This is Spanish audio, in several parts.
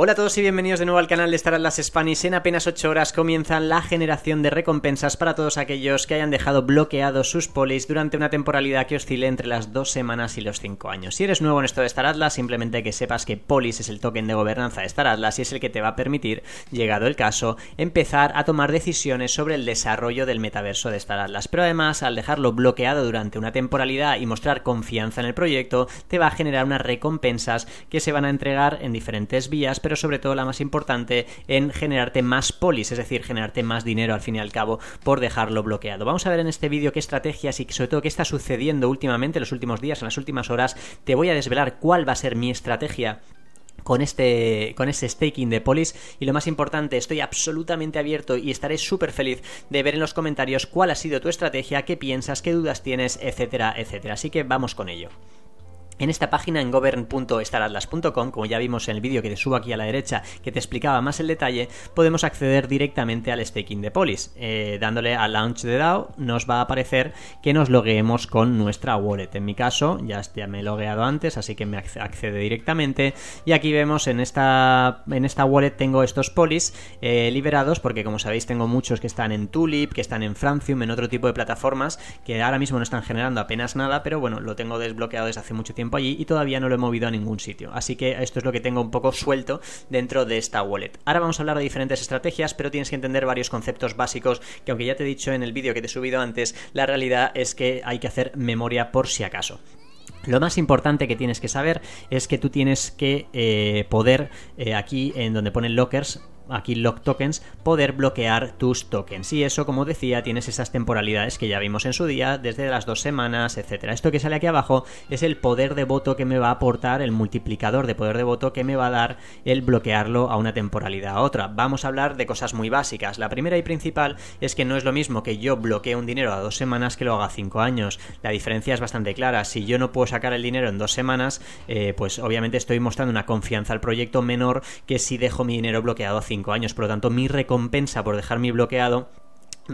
Hola a todos y bienvenidos de nuevo al canal de Star Atlas Spanish. En apenas 8 horas comienza la generación de recompensas para todos aquellos que hayan dejado bloqueados sus polis durante una temporalidad que oscile entre las 2 semanas y los 5 años. Si eres nuevo en esto de Star Atlas, simplemente que sepas que polis es el token de gobernanza de Star Atlas y es el que te va a permitir, llegado el caso, empezar a tomar decisiones sobre el desarrollo del metaverso de Star Atlas. Pero además, al dejarlo bloqueado durante una temporalidad y mostrar confianza en el proyecto, te va a generar unas recompensas que se van a entregar en diferentes vías pero sobre todo la más importante en generarte más polis, es decir, generarte más dinero al fin y al cabo por dejarlo bloqueado. Vamos a ver en este vídeo qué estrategias y sobre todo qué está sucediendo últimamente, en los últimos días, en las últimas horas. Te voy a desvelar cuál va a ser mi estrategia con este con ese staking de Polis y lo más importante estoy absolutamente abierto y estaré súper feliz de ver en los comentarios cuál ha sido tu estrategia, qué piensas, qué dudas tienes, etcétera, etcétera. Así que vamos con ello. En esta página, en govern.staratlas.com, como ya vimos en el vídeo que te subo aquí a la derecha, que te explicaba más el detalle, podemos acceder directamente al staking de Polis. Eh, dándole a Launch de DAO, nos va a aparecer que nos logueemos con nuestra wallet. En mi caso, ya, me he logueado antes, así que me accede directamente. Y aquí vemos en esta, en esta wallet tengo estos Polis eh, liberados, porque como sabéis, tengo muchos que están en Tulip, que están en Francium, en otro tipo de plataformas, que ahora mismo no están generando apenas nada, pero bueno, lo tengo desbloqueado desde hace mucho tiempo allí y todavía no lo he movido a ningún sitio. Así que esto es lo que tengo un poco suelto dentro de esta wallet. Ahora vamos a hablar de diferentes estrategias, pero tienes que entender varios conceptos básicos que aunque ya te he dicho en el vídeo que te he subido antes, la realidad es que hay que hacer memoria por si acaso. Lo más importante que tienes que saber es que tú tienes que eh, poder eh, aquí en donde ponen lockers aquí lock tokens, poder bloquear tus tokens. Y eso, como decía, tienes esas temporalidades que ya vimos en su día, desde las dos semanas, etcétera. Esto que sale aquí abajo es el poder de voto que me va a aportar, el multiplicador de poder de voto que me va a dar el bloquearlo a una temporalidad a otra. Vamos a hablar de cosas muy básicas. La primera y principal es que no es lo mismo que yo bloquee un dinero a dos semanas que lo haga a cinco años. La diferencia es bastante clara. Si yo no puedo sacar el dinero en dos semanas, eh, pues obviamente estoy mostrando una confianza al proyecto menor que si dejo mi dinero bloqueado a cinco años. Por lo tanto, mi recompensa por dejar mi bloqueado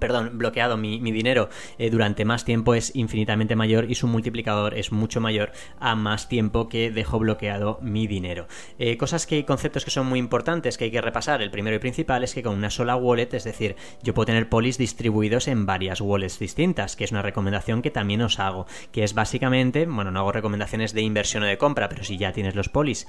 perdón, bloqueado mi, dinero eh, durante más tiempo es infinitamente mayor y su multiplicador es mucho mayor a más tiempo que dejo bloqueado mi dinero. Eh, cosas que, conceptos que son muy importantes que hay que repasar. El primero y principal es que con una sola wallet, es decir, yo puedo tener polis distribuidos en varias wallets distintas, que es una recomendación que también os hago, que es básicamente, bueno, no hago recomendaciones de inversión o de compra, pero si ya tienes los polis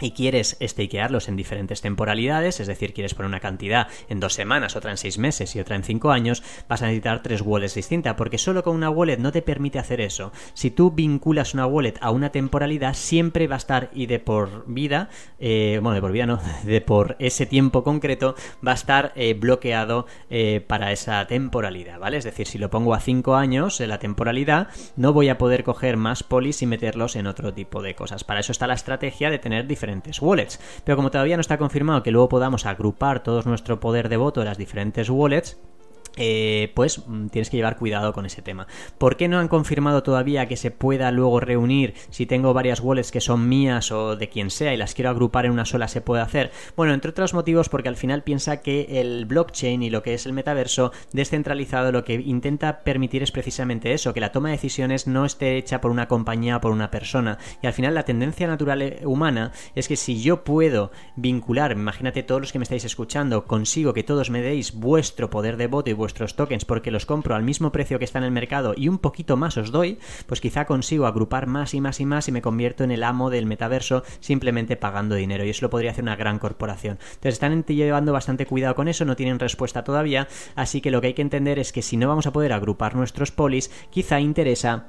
y quieres stakearlos en diferentes temporalidades, es decir, quieres poner una cantidad en dos semanas, otra en seis meses y otra en cinco años, vas a necesitar tres wallets distintas, porque solo con una wallet no te permite hacer eso. Si tú vinculas una wallet a una temporalidad, siempre va a estar y de por vida, eh, bueno, de por vida no, de por ese tiempo concreto, va a estar eh, bloqueado eh, para esa temporalidad, ¿vale? Es decir, si lo pongo a cinco años en la temporalidad, no voy a poder coger más polis y meterlos en otro tipo de cosas. Para eso está la estrategia de tener diferentes diferentes wallets. Pero como todavía no está confirmado que luego podamos agrupar todo nuestro poder de voto de las diferentes wallets, eh, pues mm, tienes que llevar cuidado con ese tema. ¿Por qué no han confirmado todavía que se pueda luego reunir? Si tengo varias wallets que son mías o de quien sea y las quiero agrupar en una sola, se puede hacer. Bueno, entre otros motivos, porque al final piensa que el blockchain y lo que es el metaverso descentralizado lo que intenta permitir es precisamente eso, que la toma de decisiones no esté hecha por una compañía o por una persona. Y al final la tendencia natural eh, humana es que si yo puedo vincular, imagínate todos los que me estáis escuchando, consigo que todos me deis vuestro poder de voto y vuestros tokens porque los compro al mismo precio que está en el mercado y un poquito más os doy, pues quizá consigo agrupar más y más y más y me convierto en el amo del metaverso simplemente pagando dinero. Y eso lo podría hacer una gran corporación. Entonces están llevando bastante cuidado con eso, no tienen respuesta todavía. Así que lo que hay que entender es que si no vamos a poder agrupar nuestros polis, quizá interesa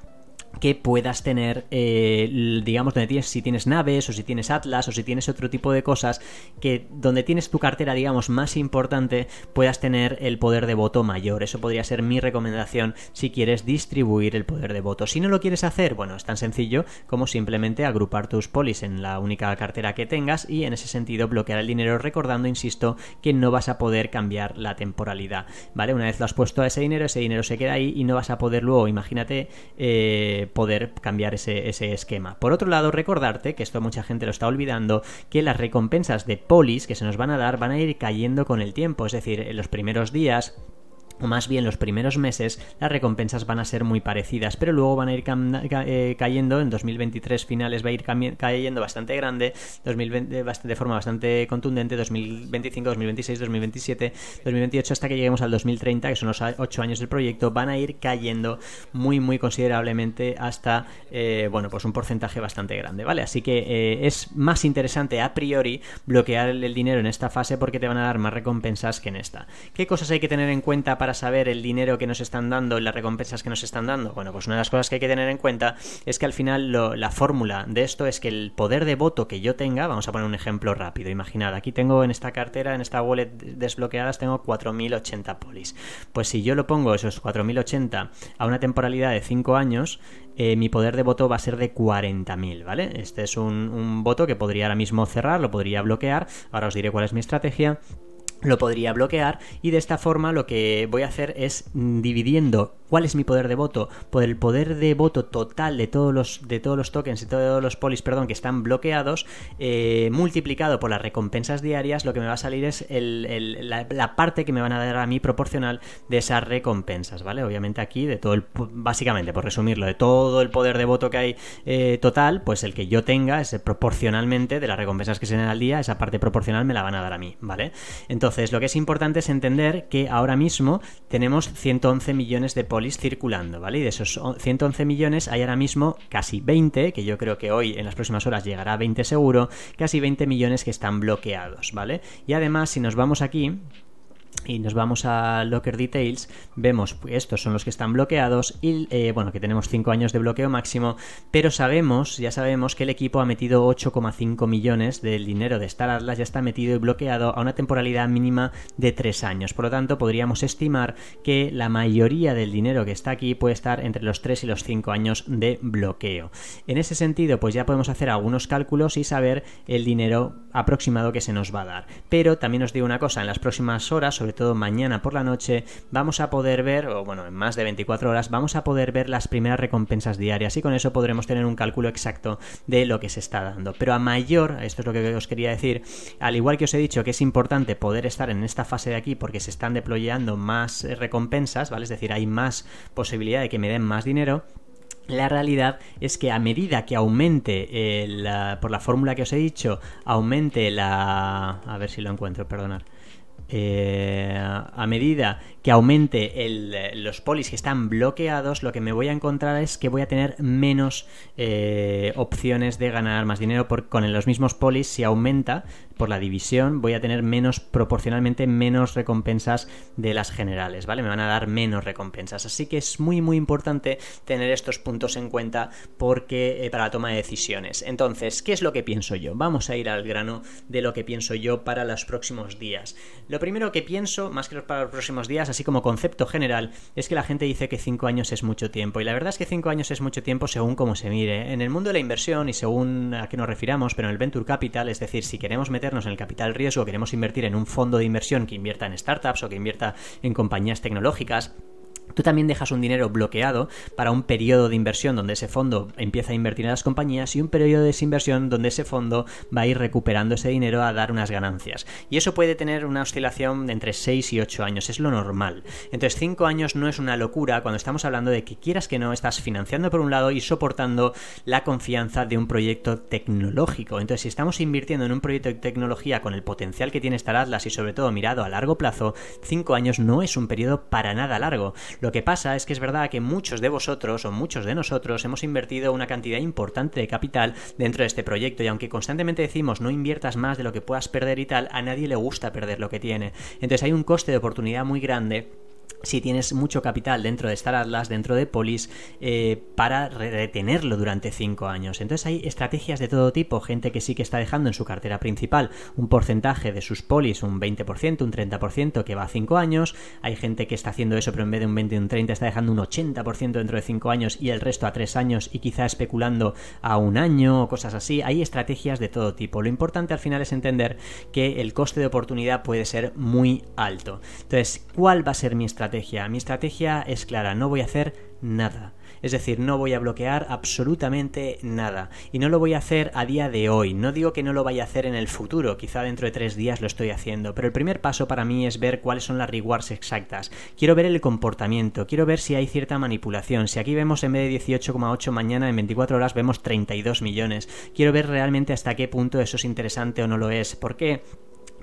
que puedas tener, eh, digamos, donde tienes, si tienes naves o si tienes atlas o si tienes otro tipo de cosas, que donde tienes tu cartera, digamos, más importante, puedas tener el poder de voto mayor. Eso podría ser mi recomendación si quieres distribuir el poder de voto. Si no lo quieres hacer, bueno, es tan sencillo como simplemente agrupar tus polis en la única cartera que tengas y en ese sentido bloquear el dinero, recordando, insisto, que no vas a poder cambiar la temporalidad, ¿vale? Una vez lo has puesto a ese dinero, ese dinero se queda ahí y no vas a poder luego, imagínate, eh, poder cambiar ese, ese, esquema. Por otro lado, recordarte, que esto mucha gente lo está olvidando, que las recompensas de polis que se nos van a dar van a ir cayendo con el tiempo, es decir, en los primeros días o más bien los primeros meses, las recompensas van a ser muy parecidas, pero luego van a ir eh, cayendo, en 2023 finales va a ir cayendo bastante grande, 2020, de forma bastante contundente, 2025, 2026, 2027, 2028, hasta que lleguemos al 2030, que son los 8 años del proyecto, van a ir cayendo muy, muy considerablemente hasta, eh, bueno, pues un porcentaje bastante grande, ¿vale? Así que eh, es más interesante a priori bloquear el dinero en esta fase porque te van a dar más recompensas que en esta. ¿Qué cosas hay que tener en cuenta para para saber el dinero que nos están dando las recompensas que nos están dando? Bueno, pues una de las cosas que hay que tener en cuenta es que al final la fórmula de esto es que el poder de voto que yo tenga, vamos a poner un ejemplo rápido, imaginad, aquí tengo en esta cartera, en esta wallet desbloqueadas, tengo 4.080 polis. Pues si yo lo pongo esos 4.080 a una temporalidad de 5 años, eh, mi poder de voto va a ser de 40.000, ¿vale? Este es un voto que podría ahora mismo cerrar, lo podría bloquear, ahora os diré cuál es mi estrategia lo podría bloquear y de esta forma lo que voy a hacer es dividiendo cuál es mi poder de voto por el poder de voto total de todos los de todos los tokens y todos los polis perdón que están bloqueados eh, multiplicado por las recompensas diarias lo que me va a salir es la, parte que me van a dar a mí proporcional de esas recompensas vale obviamente aquí de todo el básicamente por resumirlo de todo el poder de voto que hay eh, total pues el que yo tenga es proporcionalmente de las recompensas que se den al día esa parte proporcional me la van a dar a mí vale entonces entonces, lo que es importante es entender que ahora mismo tenemos 111 millones de polis circulando, ¿vale? Y de esos 111 millones hay ahora mismo casi 20, que yo creo que hoy en las próximas horas llegará a 20 seguro, casi 20 millones que están bloqueados, ¿vale? Y además, si nos vamos aquí, y nos vamos a Locker Details, vemos que pues, estos son los que están bloqueados y eh, bueno, que tenemos 5 años de bloqueo máximo, pero sabemos, ya sabemos que el equipo ha metido 8,5 millones del dinero de Star Atlas, ya está metido y bloqueado a una temporalidad mínima de 3 años. Por lo tanto, podríamos estimar que la mayoría del dinero que está aquí puede estar entre los 3 y los 5 años de bloqueo. En ese sentido, pues ya podemos hacer algunos cálculos y saber el dinero aproximado que se nos va a dar. Pero también os digo una cosa, en las próximas horas sobre todo mañana por la noche, vamos a poder ver, o bueno, en más de 24 horas, vamos a poder ver las primeras recompensas diarias y con eso podremos tener un cálculo exacto de lo que se está dando. Pero a mayor, esto es lo que os quería decir, al igual que os he dicho que es importante poder estar en esta fase de aquí porque se están deployando más eh, recompensas, ¿vale? Es decir, hay más posibilidad de que me den más dinero. La realidad es que a medida que aumente, el, eh, por la fórmula que os he dicho, aumente la... A ver si lo encuentro, perdonad eh, a medida que aumente eh, los polis que están bloqueados, lo que me voy a encontrar es que voy a tener menos eh, opciones de ganar más dinero porque con los mismos polis. Si aumenta por la división, voy a tener menos, proporcionalmente menos recompensas de las generales, ¿vale? Me van a dar menos recompensas. Así que es muy, muy importante tener estos puntos en cuenta porque para la toma de decisiones. Entonces, ¿qué es lo que pienso yo? Vamos a ir al grano de lo que pienso yo para los próximos días. Lo primero que pienso, más que para los próximos días, así como concepto general, es que la gente dice que 5 años es mucho tiempo. Y la verdad es que 5 años es mucho tiempo según cómo se mire. ¿eh? En el mundo de la inversión y según a qué nos refiramos, pero en el Venture Capital, es decir, si queremos meternos en el capital riesgo, queremos invertir en un fondo de inversión que invierta en startups o que invierta en compañías tecnológicas, Tú también dejas un dinero bloqueado para un periodo de inversión donde ese fondo empieza a invertir en las compañías y un periodo de desinversión donde ese fondo va a ir recuperando ese dinero a dar unas ganancias. Y eso puede tener una oscilación de entre 6 y 8 años, es lo normal. Entonces 5 años no es una locura cuando estamos hablando de que quieras que no estás financiando por un lado y soportando la confianza de un proyecto tecnológico. Entonces si estamos invirtiendo en un proyecto de tecnología con el potencial que tiene Star Atlas y sobre todo mirado a largo plazo, 5 años no es un periodo para nada largo. Lo que pasa es que es verdad que muchos de vosotros o muchos de nosotros hemos invertido una cantidad importante de capital dentro de este proyecto y aunque constantemente decimos no inviertas más de lo que puedas perder y tal, a nadie le gusta perder lo que tiene. Entonces hay un coste de oportunidad muy grande si tienes mucho capital dentro de Star Atlas, dentro de Polis, eh, para retenerlo durante 5 años. Entonces hay estrategias de todo tipo, gente que sí que está dejando en su cartera principal un porcentaje de sus Polis, un 20%, un 30% que va a 5 años, hay gente que está haciendo eso pero en vez de un 20 un 30 está dejando un 80% dentro de 5 años y el resto a 3 años y quizá especulando a un año o cosas así. Hay estrategias de todo tipo. Lo importante al final es entender que el coste de oportunidad puede ser muy alto. Entonces, ¿cuál va a ser mi estrategia? estrategia. Mi estrategia es clara, no voy a hacer nada. Es decir, no voy a bloquear absolutamente nada. Y no lo voy a hacer a día de hoy. No digo que no lo vaya a hacer en el futuro, quizá dentro de tres días lo estoy haciendo. Pero el primer paso para mí es ver cuáles son las rewards exactas. Quiero ver el comportamiento, quiero ver si hay cierta manipulación. Si aquí vemos en vez de 18,8 mañana, en 24 horas vemos 32 millones. Quiero ver realmente hasta qué punto eso es interesante o no lo es. ¿Por qué?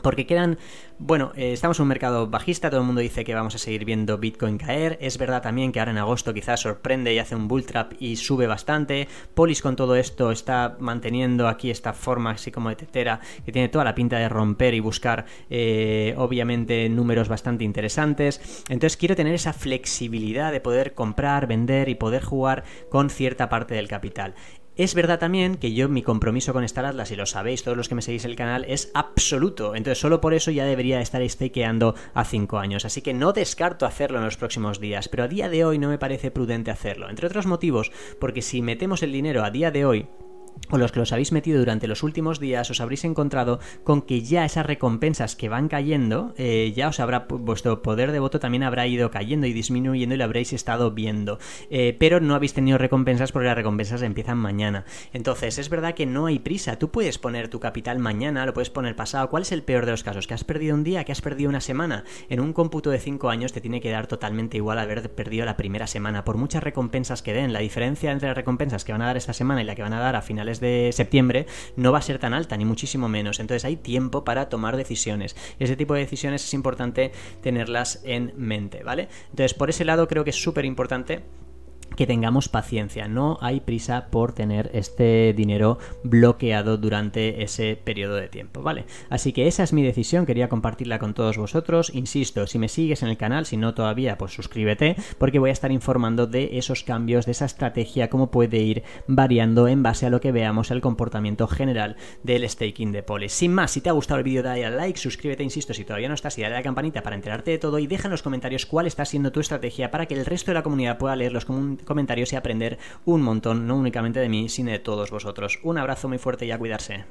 Porque quedan, bueno, eh, estamos en un mercado bajista, todo el mundo dice que vamos a seguir viendo Bitcoin caer, es verdad también que ahora en agosto quizás sorprende y hace un bull trap y sube bastante, Polis con todo esto está manteniendo aquí esta forma así como de tetera que tiene toda la pinta de romper y buscar eh, obviamente números bastante interesantes, entonces quiero tener esa flexibilidad de poder comprar, vender y poder jugar con cierta parte del capital. Es verdad también que yo mi compromiso con Star Atlas, y lo sabéis todos los que me seguís el canal, es absoluto. Entonces solo por eso ya debería estar stakeando a 5 años. Así que no descarto hacerlo en los próximos días, pero a día de hoy no me parece prudente hacerlo. Entre otros motivos, porque si metemos el dinero a día de hoy, o los que los habéis metido durante los últimos días, os habréis encontrado con que ya esas recompensas que van cayendo, eh, ya os habrá vuestro poder de voto también habrá ido cayendo y disminuyendo y lo habréis estado viendo. Eh, pero no habéis tenido recompensas porque las recompensas empiezan mañana. Entonces, es verdad que no hay prisa. Tú puedes poner tu capital mañana, lo puedes poner pasado. ¿Cuál es el peor de los casos? ¿Que has perdido un día? ¿Que has perdido una semana? En un cómputo de 5 años te tiene que dar totalmente igual haber perdido la primera semana. Por muchas recompensas que den, la diferencia entre las recompensas que van a dar esta semana y la que van a dar a final de septiembre no va a ser tan alta, ni muchísimo menos. Entonces hay tiempo para tomar decisiones. Ese tipo de decisiones es importante tenerlas en mente, ¿vale? Entonces por ese lado creo que es súper importante que tengamos paciencia, no hay prisa por tener este dinero bloqueado durante ese periodo de tiempo, ¿vale? Así que esa es mi decisión, quería compartirla con todos vosotros, insisto, si me sigues en el canal, si no todavía, pues suscríbete, porque voy a estar informando de esos cambios, de esa estrategia, cómo puede ir variando en base a lo que veamos el comportamiento general del staking de Polis. Sin más, si te ha gustado el vídeo dale a like, suscríbete, insisto, si todavía no estás y dale a la campanita para enterarte de todo y deja en los comentarios cuál está siendo tu estrategia para que el resto de la comunidad pueda leerlos, como un comentarios y aprender un montón, no únicamente de mí, sino de todos vosotros. Un abrazo muy fuerte y a cuidarse.